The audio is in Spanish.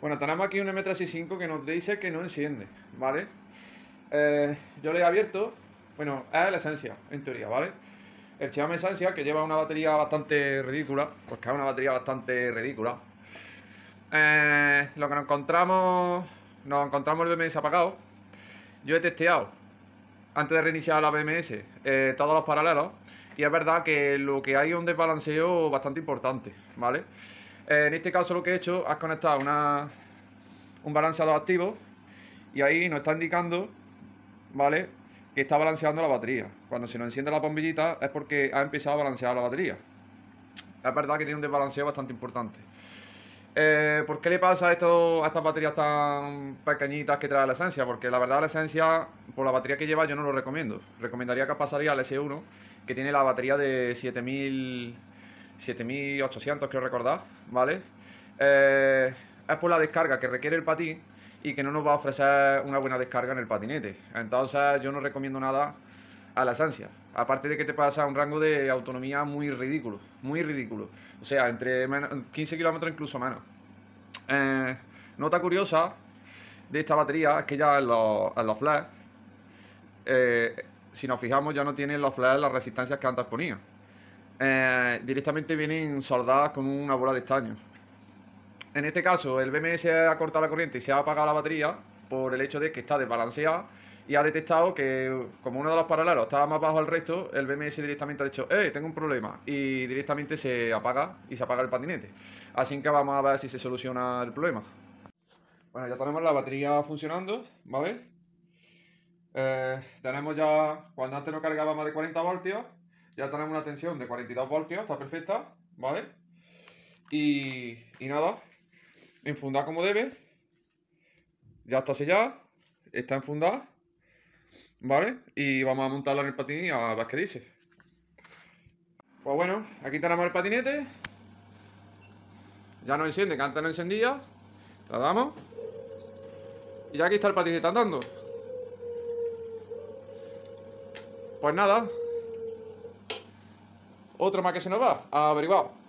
Bueno, tenemos aquí un M365 que nos dice que no enciende, ¿vale? Eh, yo le he abierto, bueno, es la esencia, en teoría, ¿vale? El Xiaomi Esencia, que lleva una batería bastante ridícula, pues que es una batería bastante ridícula. Eh, lo que nos encontramos, nos encontramos el BMS apagado. Yo he testeado, antes de reiniciar la BMS, eh, todos los paralelos. Y es verdad que lo que hay es un desbalanceo bastante importante, ¿vale? Eh, en este caso lo que he hecho es conectar una, un balanceador activo y ahí nos está indicando, ¿vale? Que está balanceando la batería. Cuando se nos enciende la bombillita es porque ha empezado a balancear la batería. Es verdad que tiene un desbalanceo bastante importante. Eh, ¿Por qué le pasa esto, a estas baterías tan pequeñitas que trae la esencia? Porque la verdad la esencia, por la batería que lleva, yo no lo recomiendo. Recomendaría que pasaría al S1, que tiene la batería de 7000 7800 creo recordar, ¿vale? Eh, es por la descarga que requiere el patín y que no nos va a ofrecer una buena descarga en el patinete. Entonces yo no recomiendo nada a la ansias. Aparte de que te pasa un rango de autonomía muy ridículo, muy ridículo. O sea, entre 15 kilómetros incluso menos. Eh, nota curiosa de esta batería es que ya en los, flash, eh, si nos fijamos, ya no tienen los flash las resistencias que antes ponía. Eh, directamente vienen soldadas con una bola de estaño. En este caso, el BMS ha cortado la corriente y se ha apagado la batería por el hecho de que está desbalanceada y ha detectado que, como uno de los paralelos estaba más bajo al resto, el BMS directamente ha dicho, ¡eh, tengo un problema! Y directamente se apaga y se apaga el patinete. Así que vamos a ver si se soluciona el problema. Bueno, ya tenemos la batería funcionando, ¿vale? Eh, tenemos ya, cuando antes no cargaba más de 40 voltios, ya tenemos una tensión de 42 voltios, está perfecta, ¿vale? Y, y nada, enfundada como debe, ya está sellada, está enfundada, ¿vale? Y vamos a montarla en el patín a ver qué dice. Pues bueno, aquí tenemos el patinete. Ya no enciende, que antes no encendía. La damos. Y ya aquí está el patinete andando. Pues nada, otro más que se nos va, averiguado.